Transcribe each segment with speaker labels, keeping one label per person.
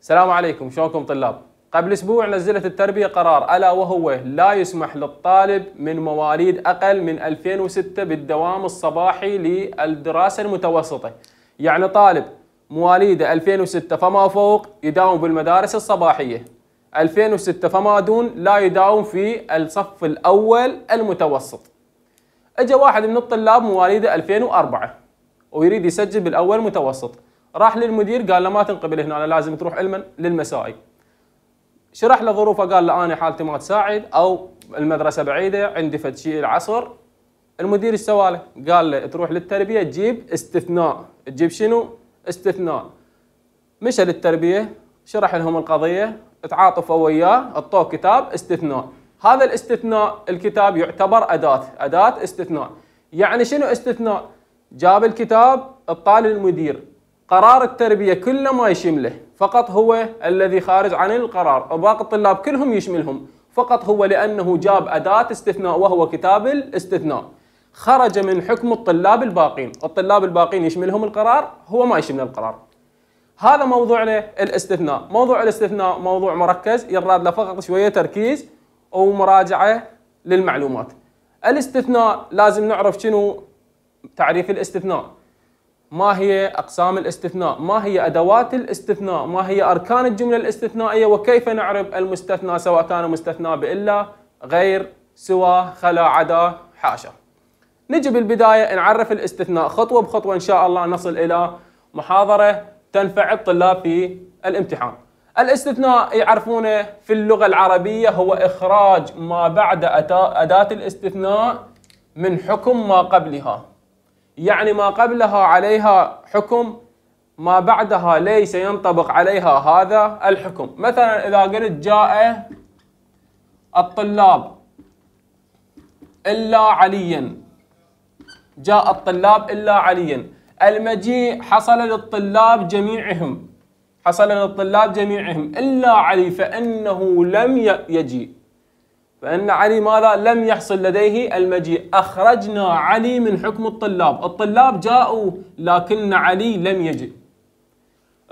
Speaker 1: السلام عليكم شلونكم طلاب قبل اسبوع نزلت التربيه قرار الا وهو لا يسمح للطالب من مواليد اقل من 2006 بالدوام الصباحي للدراسه المتوسطه يعني طالب مواليده 2006 فما فوق يداوم بالمدارس الصباحيه 2006 فما دون لا يداوم في الصف الاول المتوسط اجى واحد من الطلاب مواليده 2004 ويريد يسجل بالاول متوسط راح للمدير قال له ما تنقبل هنا أنا لازم تروح علما للمسائي شرح له ظروفه قال له انا حالتي ما تساعد او المدرسه بعيده عندي فد شيء العصر المدير ايش سوى له؟ قال له تروح للتربيه تجيب استثناء تجيب شنو؟ استثناء مشى للتربيه شرح لهم القضيه تعاطفوا وياه اعطوه كتاب استثناء هذا الاستثناء الكتاب يعتبر اداه اداه استثناء يعني شنو استثناء؟ جاب الكتاب الطالب المدير قرار التربية كله ما يشمله فقط هو الذي خارج عن القرار وباقي الطلاب كلهم يشملهم فقط هو لأنه جاب أداة استثناء وهو كتاب الاستثناء خرج من حكم الطلاب الباقين الطلاب الباقين يشملهم القرار هو ما يشمل القرار هذا موضوعنا الاستثناء موضوع الاستثناء موضوع مركز يراد له فقط شوية تركيز ومراجعة للمعلومات الاستثناء لازم نعرف شنو تعريف الاستثناء ما هي أقسام الاستثناء ما هي أدوات الاستثناء ما هي أركان الجملة الاستثنائية وكيف نعرب المستثنى سواء كان مستثنى بإلا غير سوى خلا عدا حاشا نجي بالبداية نعرف الاستثناء خطوة بخطوة إن شاء الله نصل إلى محاضرة تنفع الطلاب في الامتحان الاستثناء يعرفونه في اللغة العربية هو إخراج ما بعد أداة الاستثناء من حكم ما قبلها يعني ما قبلها عليها حكم ما بعدها ليس ينطبق عليها هذا الحكم مثلا إذا قلت جاء الطلاب إلا عليا جاء الطلاب إلا عليا المجيء حصل للطلاب جميعهم حصل للطلاب جميعهم إلا علي فإنه لم يجيء فإن علي ماذا لم يحصل لديه المجيء أخرجنا علي من حكم الطلاب الطلاب جاءوا لكن علي لم يجئ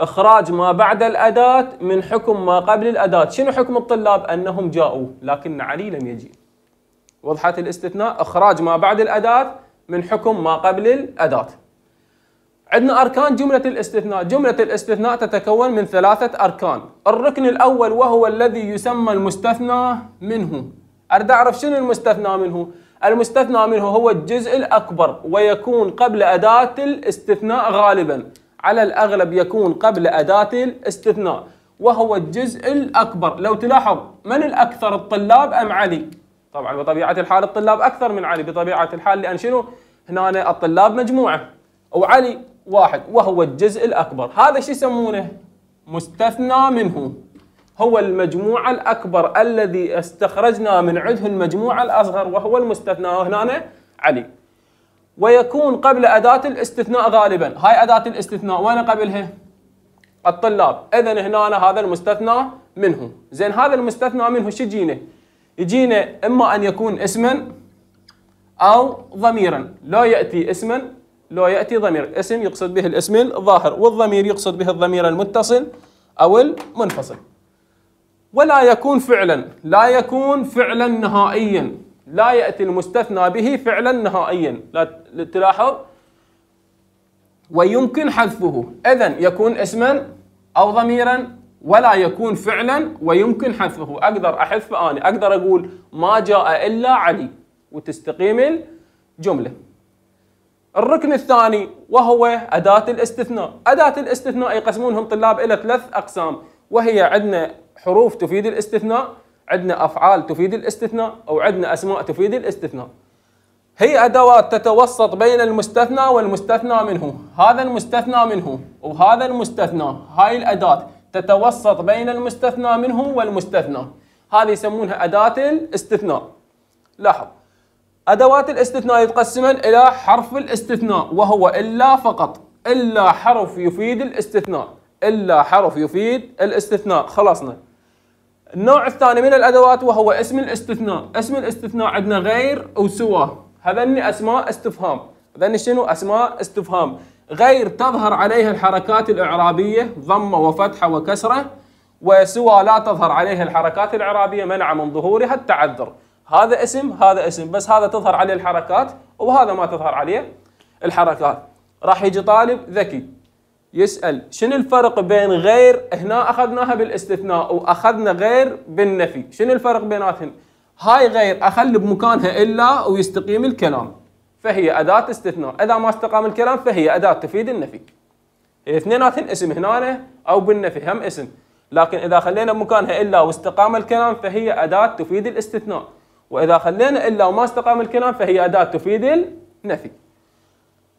Speaker 1: إخراج ما بعد الأداة من حكم ما قبل الأداة شنو حكم الطلاب أنهم جاءوا لكن علي لم يجئ وضحت الاستثناء إخراج ما بعد الأداة من حكم ما قبل الأداة عندنا أركان جملة الاستثناء جملة الاستثناء تتكون من ثلاثة أركان الركن الأول وهو الذي يسمى المستثنى منه اريد اعرف شنو المستثنى منه المستثنى منه هو الجزء الاكبر ويكون قبل اداه الاستثناء غالبا على الاغلب يكون قبل اداه الاستثناء وهو الجزء الاكبر لو تلاحظ من الاكثر الطلاب ام علي طبعا بطبيعه الحال الطلاب اكثر من علي بطبيعه الحال لان شنو هنا الطلاب مجموعه وعلي واحد وهو الجزء الاكبر هذا شو يسمونه مستثنى منه هو المجموعة الأكبر الذي استخرجنا من عنده المجموعة الأصغر وهو المستثنى وهنا علي ويكون قبل أداة الاستثناء غالبا هاي أداة الاستثناء وين قبلها؟ الطلاب إذا هنا هذا المستثنى منه زين هذا المستثنى منه شو يجينا؟ يجينا إما أن يكون اسما أو ضميرا لا يأتي اسما لا يأتي ضمير اسم يقصد به الاسم الظاهر والضمير يقصد به الضمير المتصل أو المنفصل ولا يكون فعلا لا يكون فعلا نهائيا لا يأتي المستثنى به فعلا نهائيا لا تلاحظ ويمكن حذفه إذا يكون اسما أو ضميرا ولا يكون فعلا ويمكن حذفه أقدر أحذفه أنا أقدر أقول ما جاء إلا علي وتستقيم الجملة الركن الثاني وهو أداة الاستثناء أداة الاستثناء يقسمونهم طلاب إلى ثلاث أقسام وهي عندنا حروف تفيد الاستثناء عندنا أفعال تفيد الاستثناء أو عندنا أسماء تفيد الاستثناء هي أدوات تتوسط بين المستثنى والمستثنى منه هذا المستثنى منه وهذا المستثنى هاي الأداة تتوسط بين المستثنى منه والمستثنى هذه يسمونها أداة الاستثناء لاحظ أدوات الاستثناء يتقسمن إلى حرف الاستثناء وهو إلا فقط إلا حرف يفيد الاستثناء إلا حرف يفيد الاستثناء خلصنا النوع الثاني من الادوات وهو اسم الاستثناء، اسم الاستثناء عندنا غير وسوى، هذني اسماء استفهام، هذني شنو؟ اسماء استفهام، غير تظهر عليها الحركات الاعرابيه ضمه وفتحه وكسره، وسوى لا تظهر عليها الحركات الاعرابيه منع من ظهورها التعذر، هذا اسم هذا اسم بس هذا تظهر عليه الحركات وهذا ما تظهر عليه الحركات. راح يجي طالب ذكي يسأل شنو الفرق بين غير هنا أخذناها بالاستثناء وأخذنا غير بالنفي شنو الفرق بيناتهم هاي غير أخلي بمكانها إلا ويستقيم الكلام فهي أداة استثناء إذا ما استقام الكلام فهي أداة تفيد النفي اثنيناتهم اسم هنا أو بالنفي هم اسم لكن إذا خلينا بمكانها إلا واستقام الكلام فهي أداة تفيد الاستثناء وإذا خلينا إلا وما استقام الكلام فهي أداة تفيد النفي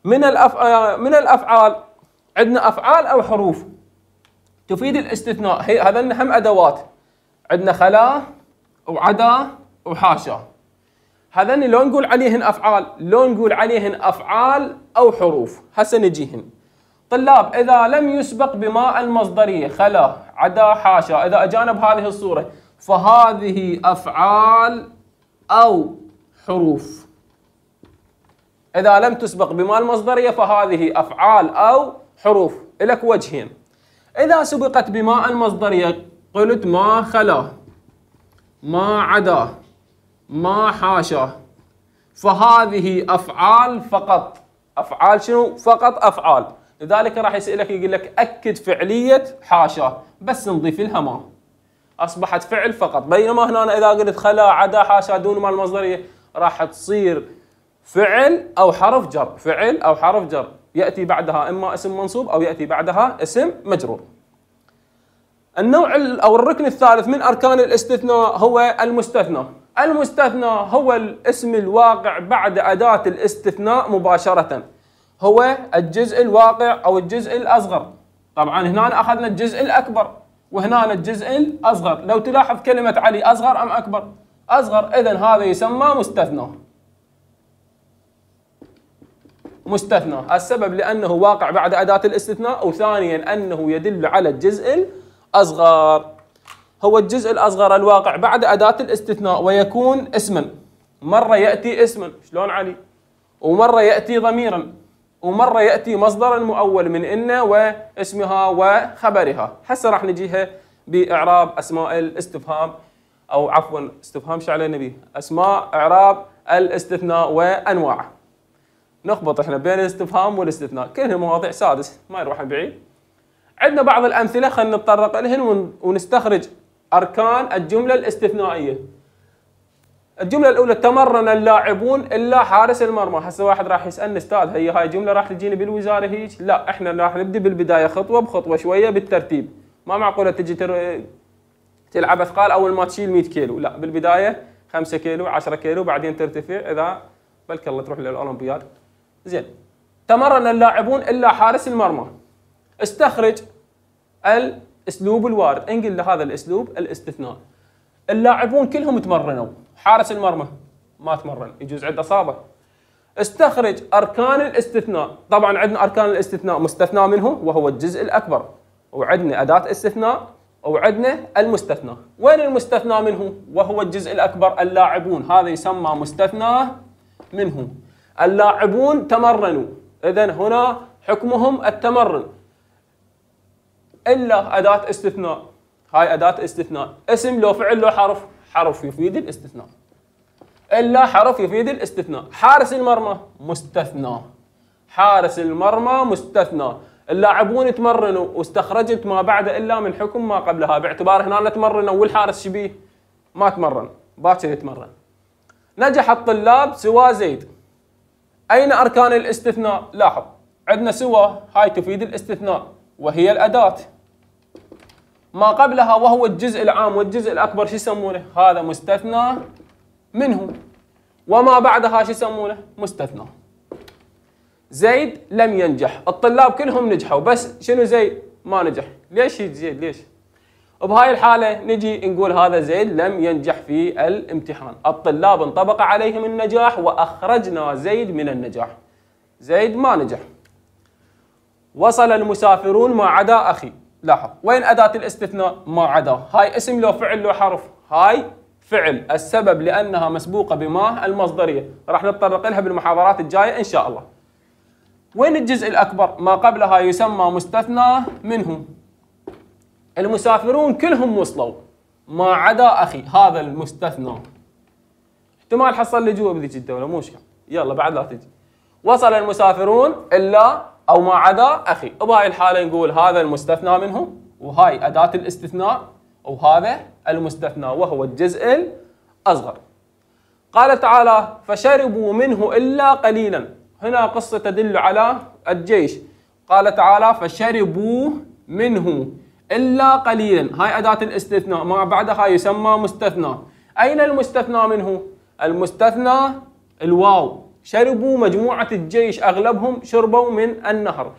Speaker 1: من آه، من الأفعال عندنا افعال او حروف تفيد الاستثناء هي هذن هم ادوات عندنا خلا وعدا وحاشا هذن لو نقول عليهن افعال لو نقول عليهن افعال او حروف هسه نجيهن طلاب اذا لم يسبق بماء المصدريه خلا عدا حاشا اذا اجانا بهذه الصوره فهذه افعال او حروف اذا لم تسبق بماء المصدريه فهذه افعال او حروف لك وجهين إذا سبقت بماء المصدرية قلت ما خلا ما عدا ما حاشا فهذه أفعال فقط أفعال شنو؟ فقط أفعال لذلك راح يسألك يقول لك أكد فعلية حاشا بس نضيف لها ما أصبحت فعل فقط بينما هنا أنا إذا قلت خلا عدا حاشا دون ما المصدرية راح تصير فعل أو حرف جر فعل أو حرف جر يأتي بعدها إما اسم منصوب أو يأتي بعدها اسم مجرور النوع أو الركن الثالث من أركان الاستثناء هو المستثنى المستثنى هو الاسم الواقع بعد أداة الاستثناء مباشرة هو الجزء الواقع أو الجزء الأصغر طبعا هنا أخذنا الجزء الأكبر وهنا الجزء الأصغر لو تلاحظ كلمة علي أصغر أم أكبر أصغر إذا هذا يسمى مستثنى مستثنى السبب لأنه واقع بعد أداة الاستثناء وثانيا أنه يدل على الجزء الأصغر هو الجزء الأصغر الواقع بعد أداة الاستثناء ويكون اسما مرة يأتي اسما شلون علي ومرة يأتي ضميرا ومرة يأتي مصدر المؤول من إن واسمها وخبرها هسه راح نجيها بإعراب أسماء الاستفهام أو عفوا استفهام شعل النبي أسماء إعراب الاستثناء وأنواعه نخبط احنا بين الاستفهام والاستثناء كلها مواضيع سادس ما يروحها بعيد عندنا بعض الامثله خلينا نتطرق لهن ونستخرج اركان الجمله الاستثنائيه الجمله الاولى تمرن اللاعبون الا حارس المرمى هسه واحد راح يسالني استاذ هي هاي الجمله راح تجيني بالوزاره هيك لا احنا راح نبدأ بالبدايه خطوه بخطوه شويه بالترتيب ما معقوله تجي تر... تلعب اثقال اول ما تشيل 100 كيلو لا بالبدايه 5 كيلو 10 كيلو بعدين ترتفع اذا بلك الله تروح للاولمبياد زين تمرن اللاعبون الا حارس المرمى استخرج الاسلوب الوارد انقل لهذا الاسلوب الاستثناء اللاعبون كلهم تمرنوا حارس المرمى ما تمرن يجوز عنده اصابه استخرج اركان الاستثناء طبعا عندنا اركان الاستثناء مستثنى منه وهو الجزء الاكبر وعندنا اداه استثناء وعندنا المستثنى وين المستثنى منه وهو الجزء الاكبر اللاعبون هذا يسمى مستثنى منه اللاعبون تمرنوا اذا هنا حكمهم التمرن الا اداه استثناء هاي اداه استثناء اسم لو فعل لو حرف حرف يفيد الاستثناء الا حرف يفيد الاستثناء حارس المرمى مستثنى حارس المرمى مستثنى اللاعبون تمرنوا واستخرجت ما بعد الا من حكم ما قبلها باعتبار هنا تمرنوا والحارس شبيه ما تمرن باكر يتمرن نجح الطلاب سوى زيد أين أركان الاستثناء؟ لاحظ عندنا سوى هاي تفيد الاستثناء وهي الأداة ما قبلها وهو الجزء العام والجزء الأكبر شو يسمونه؟ هذا مستثنى منه وما بعدها شو يسمونه؟ مستثنى زيد لم ينجح الطلاب كلهم نجحوا بس شنو زيد ما نجح ليش زيد ليش؟ بهاي الحالة نجي نقول هذا زيد لم ينجح في الامتحان الطلاب انطبق عليهم النجاح وأخرجنا زيد من النجاح زيد ما نجح وصل المسافرون ما عدا أخي لاحظ وين أداة الاستثناء ما عدا هاي اسم لو فعل لو حرف هاي فعل السبب لأنها مسبوقة بما المصدرية راح نتطرق لها بالمحاضرات الجاية إن شاء الله وين الجزء الأكبر ما قبلها يسمى مستثنى منه المسافرون كلهم وصلوا ما عدا اخي هذا المستثنى احتمال حصل لجوا بذيك الدوله مو مشكله يلا بعد لا تجي وصل المسافرون الا او ما عدا اخي بهاي الحاله نقول هذا المستثنى منهم وهاي اداه الاستثناء وهذا المستثنى وهو الجزء الاصغر قال تعالى فشربوا منه الا قليلا هنا قصه تدل على الجيش قال تعالى فشربوا منه إلا قليلا هاي أداة الاستثناء ما بعدها يسمى مستثنى أين المستثنى منه؟ المستثنى الواو شربوا مجموعة الجيش أغلبهم شربوا من النهر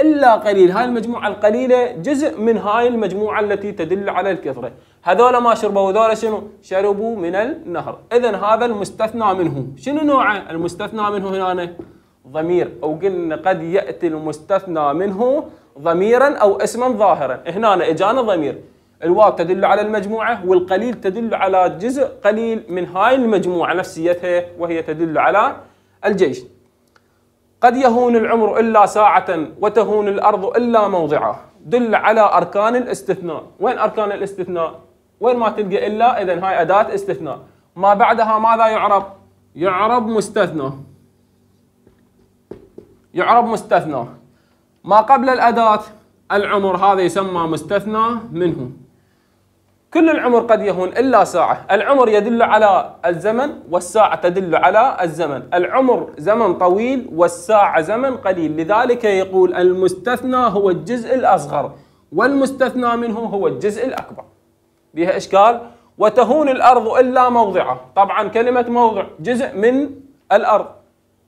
Speaker 1: إلا قليل هاي المجموعة القليلة جزء من هاي المجموعة التي تدل على الكثرة هذول ما شربوا هذول شنو شربوا من النهر إذا هذا المستثنى منه شنو نوعه المستثنى منه هنا ضمير أو قلنا قد يأتي المستثنى منه ضميرا أو اسما ظاهرا هنا إجانا ضمير الواو تدل على المجموعة والقليل تدل على جزء قليل من هاي المجموعة نفسيتها وهي تدل على الجيش قد يهون العمر إلا ساعة وتهون الأرض إلا موضعه دل على أركان الاستثناء وين أركان الاستثناء؟ وين ما تلقى إلا إذا هاي أداة استثناء ما بعدها ماذا يعرب؟ يعرب مستثنى يعرب مستثنى ما قبل الأداة العمر هذا يسمى مستثنى منه كل العمر قد يهون إلا ساعة العمر يدل على الزمن والساعة تدل على الزمن العمر زمن طويل والساعة زمن قليل لذلك يقول المستثنى هو الجزء الأصغر والمستثنى منه هو الجزء الأكبر بها إشكال وتهون الأرض إلا موضعه طبعا كلمة موضع جزء من الأرض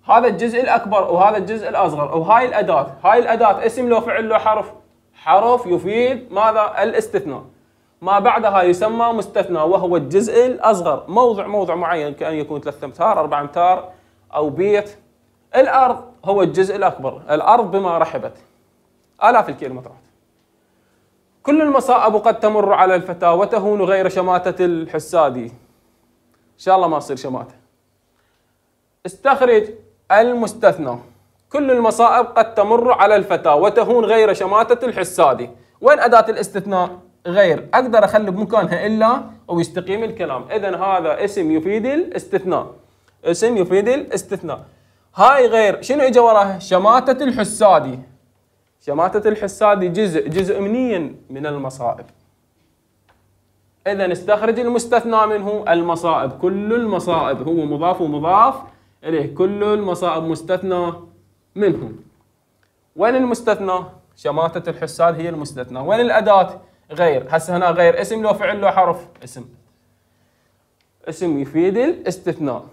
Speaker 1: هذا الجزء الاكبر وهذا الجزء الاصغر وهاي الاداه هاي الاداه اسم لو فعل لو حرف حرف يفيد ماذا الاستثناء ما بعدها يسمى مستثنى وهو الجزء الاصغر موضع موضع معين كان يكون ثلاث امتار اربع امتار او بيت الارض هو الجزء الاكبر الارض بما رحبت الاف الكيلومترات كل المصائب قد تمر على الفتى وتهون غير شماتة الحسادي إن شاء الله ما تصير شماتة استخرج المستثنى كل المصائب قد تمر على الفتى وتهون غير شماتة الحساد وين أداة الاستثناء غير أقدر أخلي بمكانها إلا أو يستقيم الكلام إذا هذا اسم يفيد الاستثناء اسم يفيد الاستثناء هاي غير شنو إجا وراها شماتة الحسادي شماتة الحسادي جزء جزء منيا من المصائب إذا استخرج المستثنى منه المصائب كل المصائب هو مضاف ومضاف إليه كل المصائب مستثنى منه وين المستثنى؟ شماتة الحساد هي المستثنى وين الأداة؟ غير هسه هنا غير اسم لو فعل لو حرف اسم اسم يفيد الاستثناء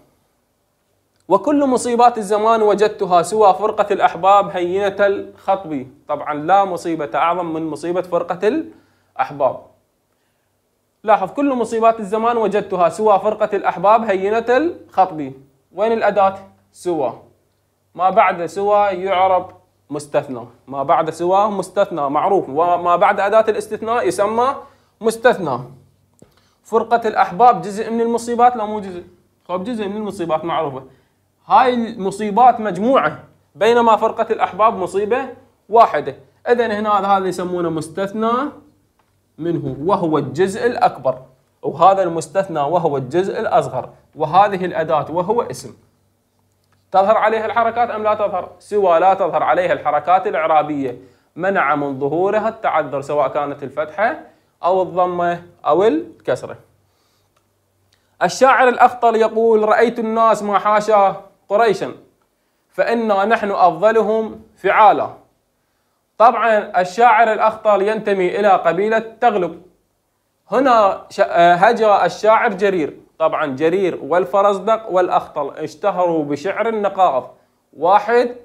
Speaker 1: وكل مصيبات الزمان وجدتها سوى فرقة الأحباب هينة الخطب طبعا لا مصيبة أعظم من مصيبة فرقة الأحباب لاحظ كل مصيبات الزمان وجدتها سوى فرقة الأحباب هينة الخطب وين الأداة؟ سوى ما بعد سوى يعرب مستثنى ما بعد سوى مستثنى معروف وما بعد أداة الاستثناء يسمى مستثنى فرقة الأحباب جزء من المصيبات لا مو جزء خب جزء من المصيبات معروفة هاي المصيبات مجموعة بينما فرقة الأحباب مصيبة واحدة إذا هنا هذا يسمونه مستثنى منه وهو الجزء الأكبر وهذا المستثنى وهو الجزء الأصغر وهذه الأداة وهو اسم تظهر عليها الحركات أم لا تظهر سوى لا تظهر عليها الحركات الإعرابية منع من ظهورها التعذر سواء كانت الفتحة أو الضمة أو الكسرة الشاعر الأخطل يقول رأيت الناس ما حاشا قريشا فإنا نحن أفضلهم فعالا طبعا الشاعر الأخطل ينتمي إلى قبيلة تغلب هنا هجا الشاعر جرير طبعا جرير والفرزدق والأخطل اشتهروا بشعر النقائض واحد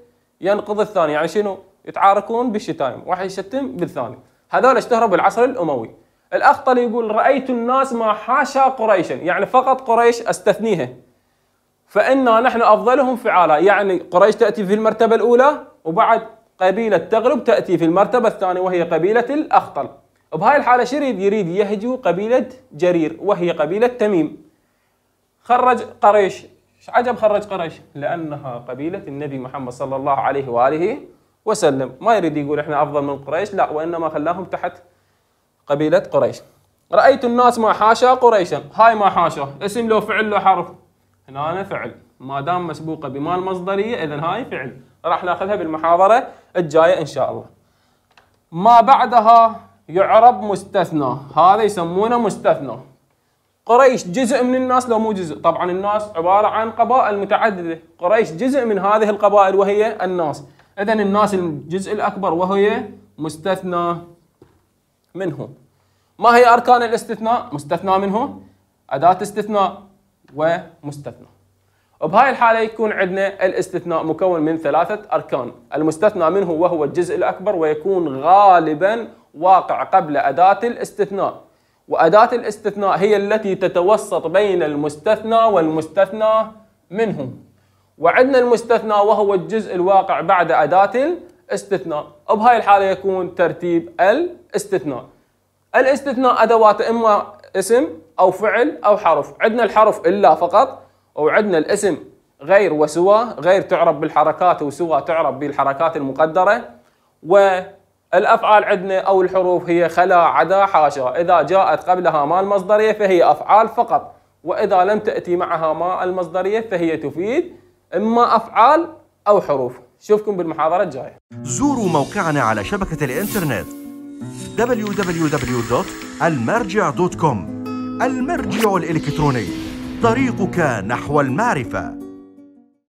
Speaker 1: ينقض الثاني يعني شنو يتعاركون بالشتايم واحد يشتم بالثاني هذول اشتهروا بالعصر الأموي الأخطل يقول رأيت الناس ما حاشا قريشا يعني فقط قريش أستثنيها فإنا نحن أفضلهم فعالا يعني قريش تأتي في المرتبة الأولى وبعد قبيلة تغلب تأتي في المرتبة الثانية وهي قبيلة الأخطل بهاي الحالة شريد يريد يهجو قبيلة جرير وهي قبيلة تميم خرج قريش ايش عجب خرج قريش لأنها قبيلة النبي محمد صلى الله عليه وآله وسلم ما يريد يقول إحنا أفضل من قريش لا وإنما خلاهم تحت قبيلة قريش رأيت الناس ما حاشا قريشا هاي ما حاشا اسم له فعل له حرف هنا أنا فعل ما دام مسبوقة بما المصدرية إذا هاي فعل راح ناخذها بالمحاضرة الجاية إن شاء الله ما بعدها يعرب مستثنى هذا يسمونه مستثنى قريش جزء من الناس لو مو جزء طبعا الناس عبارة عن قبائل متعددة قريش جزء من هذه القبائل وهي الناس إذا الناس الجزء الأكبر وهي مستثنى منه ما هي أركان الاستثناء مستثنى منه أداة استثناء ومستثنى وبهاي الحالة يكون عندنا الاستثناء مكون من ثلاثة أركان المستثنى منه وهو الجزء الأكبر ويكون غالبا واقع قبل أداة الاستثناء وأداة الاستثناء هي التي تتوسط بين المستثنى والمستثنى منه وعندنا المستثنى وهو الجزء الواقع بعد أداة الاستثناء وبهاي الحالة يكون ترتيب الاستثناء الاستثناء أدواته إما اسم أو فعل أو حرف عندنا الحرف إلا فقط وعندنا الاسم غير وسوى غير تعرف بالحركات وسوى تعرف بالحركات المقدرة و الأفعال عندنا أو الحروف هي خلا عدا حاشا إذا جاءت قبلها ما المصدرية فهي أفعال فقط وإذا لم تأتي معها ما المصدرية فهي تفيد إما أفعال أو حروف شوفكم بالمحاضرة الجاية زوروا موقعنا على شبكة الإنترنت www.almarja.com المرجع الإلكتروني طريقك نحو المعرفة